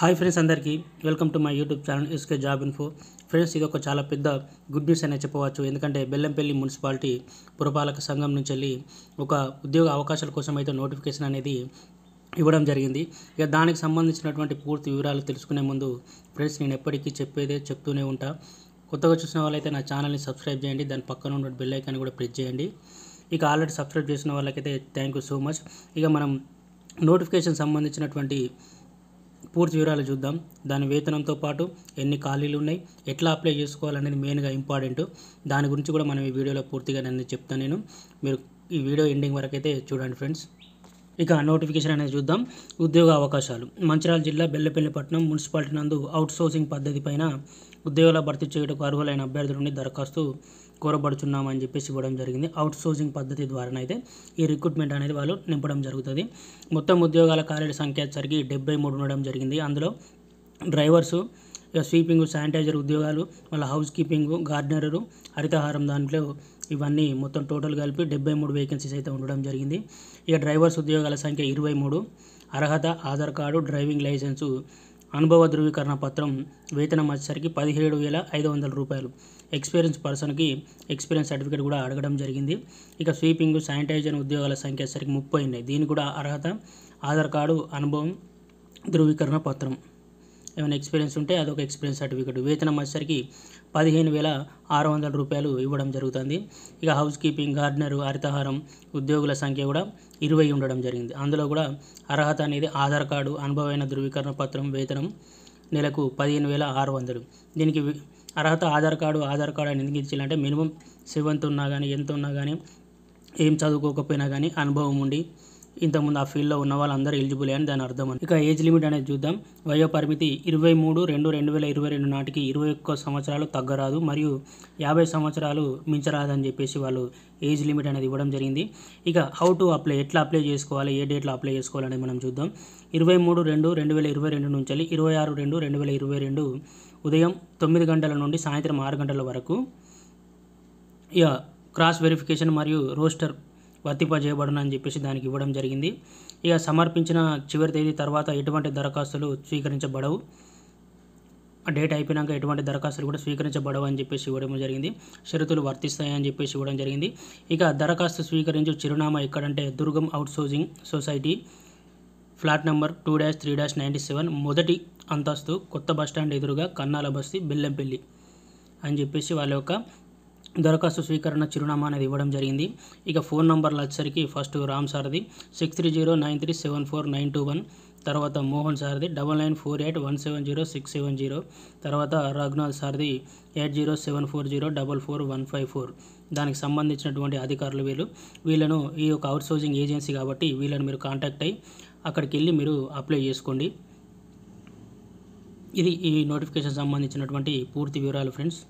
hi friends అందరికీ welcome to my YouTube channel SK job info friends ఇది ఒక చాలా పెద్ద గుడ్ న్యూస్ అనే చెప్పవచ్చు ఎందుకంటే బెల్లంపల్లి మున్సిపాలిటీ పురపాలక సంఘం నుంచి వెళ్ళి ఒక ఉద్యోగ అవకాశాల కోసం అయితే నోటిఫికేషన్ అనేది ఇవ్వడం జరిగింది ఇక దానికి సంబంధించినటువంటి పూర్తి వివరాలు తెలుసుకునే ముందు ఫ్రెండ్స్ నేను ఎప్పటికీ చెప్పేదే చెప్తూనే ఉంటా కొత్తగా చూసిన వాళ్ళైతే నా ఛానల్ని సబ్స్క్రైబ్ చేయండి దాని పక్కన ఉన్న బెల్ ఐకాన్ కూడా ప్రెస్ చేయండి ఇక ఆల్రెడీ సబ్స్క్రైబ్ చేసిన వాళ్ళకైతే థ్యాంక్ యూ సో మచ్ ఇక మనం నోటిఫికేషన్ సంబంధించినటువంటి పూర్తి వివరాలు చూద్దాం దాని వేతనంతో పాటు ఎన్ని ఖాళీలు ఉన్నాయి ఎట్లా అప్లై చేసుకోవాలనేది మెయిన్గా ఇంపార్టెంట్ దాని గురించి కూడా మనం ఈ వీడియోలో పూర్తిగా నేను చెప్తాను నేను మీరు ఈ వీడియో ఎండింగ్ వరకు అయితే చూడండి ఫ్రెండ్స్ ఇక నోటిఫికేషన్ అనేది చూద్దాం ఉద్యోగ అవకాశాలు మంచిరాల జిల్లా బెల్లపల్లిపట్నం మున్సిపాలిటీ నందు సోర్సింగ్ పద్ధతి పైన ఉద్యోగాల భర్తీ చేయటకు అర్హులైన అభ్యర్థుల నుండి దరఖాస్తు కోరబడుచున్నామని చెప్పేసి ఇవ్వడం జరిగింది అవుట్ సోర్సింగ్ పద్ధతి ద్వారానైతే ఈ రిక్రూట్మెంట్ అనేది వాళ్ళు నింపడం జరుగుతుంది మొత్తం ఉద్యోగాల కార్యాల సంఖ్య సరికి డెబ్బై మూడు ఉండడం జరిగింది అందులో డ్రైవర్సు స్వీపింగ్ శానిటైజర్ ఉద్యోగాలు మళ్ళీ హౌస్ కీపింగ్ గార్డెనరు హరితహారం దాంట్లో ఇవన్నీ మొత్తం టోటల్ కలిపి డెబ్బై మూడు వేకెన్సీస్ అయితే ఉండడం జరిగింది ఇక డ్రైవర్స్ ఉద్యోగాల సంఖ్య ఇరవై మూడు అర్హత ఆధార్ కార్డు డ్రైవింగ్ లైసెన్సు అనుభవ ధృవీకరణ పత్రం వేతనం వచ్చేసరికి పదిహేడు వేల ఐదు వందల రూపాయలు ఎక్స్పీరియన్స్ పర్సన్కి ఎక్స్పీరియన్స్ సర్టిఫికేట్ కూడా అడగడం జరిగింది ఇక స్వీపింగ్ శానిటైజర్ ఉద్యోగాల సంఖ్య సరికి ముప్పై ఉన్నాయి దీని కూడా అర్హత ఆధార్ కార్డు అనుభవం ధృవీకరణ పత్రం ఏమైనా ఎక్స్పీరియన్స్ ఉంటే అదొక ఎక్స్పీరియన్స్ సర్టిఫికేట్ వేతనం వచ్చేసరికి పదిహేను వేల ఆరు వందల రూపాయలు ఇవ్వడం జరుగుతుంది ఇక హౌస్ కీపింగ్ గార్డెనరు హరితహారం ఉద్యోగుల సంఖ్య కూడా ఇరవై ఉండడం జరిగింది అందులో కూడా అర్హత అనేది ఆధార్ కార్డు అనుభవమైన ధృవీకరణ పత్రం వేతనం నెలకు పదిహేను వేల ఆరు వందలు దీనికి అర్హత ఆధార్ కార్డు ఆధార్ కార్డు అని ఎందుకు ఇచ్చాలంటే మినిమం సెవెంత్ ఉన్నా కానీ ఎంత ఉన్నా కానీ ఏం చదువుకోకపోయినా కానీ అనుభవం ఉండి ఇంతకుముందు ఆ ఫీల్డ్లో ఉన్న వాళ్ళందరూ ఎలిజిబుల్ అని దాని అర్థం ఇక ఏజ్ లిమిట్ అనేది చూద్దాం వయో పరిమితి ఇరవై మూడు రెండు రెండు వేల ఇరవై రెండు నాటికి ఇరవై ఒక్క సంవత్సరాలు తగ్గరాదు మరియు యాభై సంవత్సరాలు మించరాదని చెప్పేసి వాళ్ళు ఏజ్ లిమిట్ అనేది ఇవ్వడం జరిగింది ఇక హౌ టు అప్లై ఎట్లా అప్లై చేసుకోవాలి ఏ డేట్లో అప్లై చేసుకోవాలని మనం చూద్దాం ఇరవై మూడు రెండు రెండు వేల ఇరవై రెండు నుంచి ఇరవై ఆరు రెండు రెండు వేల ఇరవై రెండు ఉదయం తొమ్మిది గంటల నుండి సాయంత్రం ఆరు గంటల వరకు ఇక క్రాస్ వెరిఫికేషన్ మరియు రోస్టర్ వర్తింపజేయబడునని అని చెప్పేసి దానికి ఇవ్వడం జరిగింది ఇక సమర్పించిన చివరి తేదీ తర్వాత ఎటువంటి దరఖాస్తులు స్వీకరించబడవు డేట్ అయిపోయినాక ఎటువంటి దరఖాస్తులు కూడా స్వీకరించబడవు అని చెప్పేసి ఇవ్వడం జరిగింది షరతులు వర్తిస్తాయని చెప్పేసి ఇవ్వడం జరిగింది ఇక దరఖాస్తు స్వీకరించే చిరునామా ఎక్కడంటే Durgam out sourcing society flat number two dash three dash ninety seven మొదటి అంతస్తు కొత్త బస్టాండ్ ఎదురుగా కన్నాల బస్తీ బెల్లంపల్లి అని చెప్పేసి వాళ్ళ యొక్క దరఖాస్తు స్వీకరణ చిరునామా అనేది ఇవ్వడం జరిగింది ఇక ఫోన్ నంబర్లు వచ్చేసరికి ఫస్ట్ రామ్ సార్ది six three zero nine three seven four nine two one తర్వాత మోహన్ సార్ది double nine four eight one seven zero six seven zero తర్వాత రఘునాథ్ సార్ది eight zero seven four zero double four one five four దానికి సంబంధించినటువంటి అధికారులు వీళ్ళు వీళ్ళను ఈ యొక్క సోర్సింగ్ ఏజెన్సీ కాబట్టి వీళ్ళని మీరు కాంటాక్ట్ అయ్యి అక్కడికి వెళ్ళి మీరు అప్లై చేసుకోండి ఇది ఈ నోటిఫికేషన్ సంబంధించినటువంటి పూర్తి వివరాలు ఫ్రెండ్స్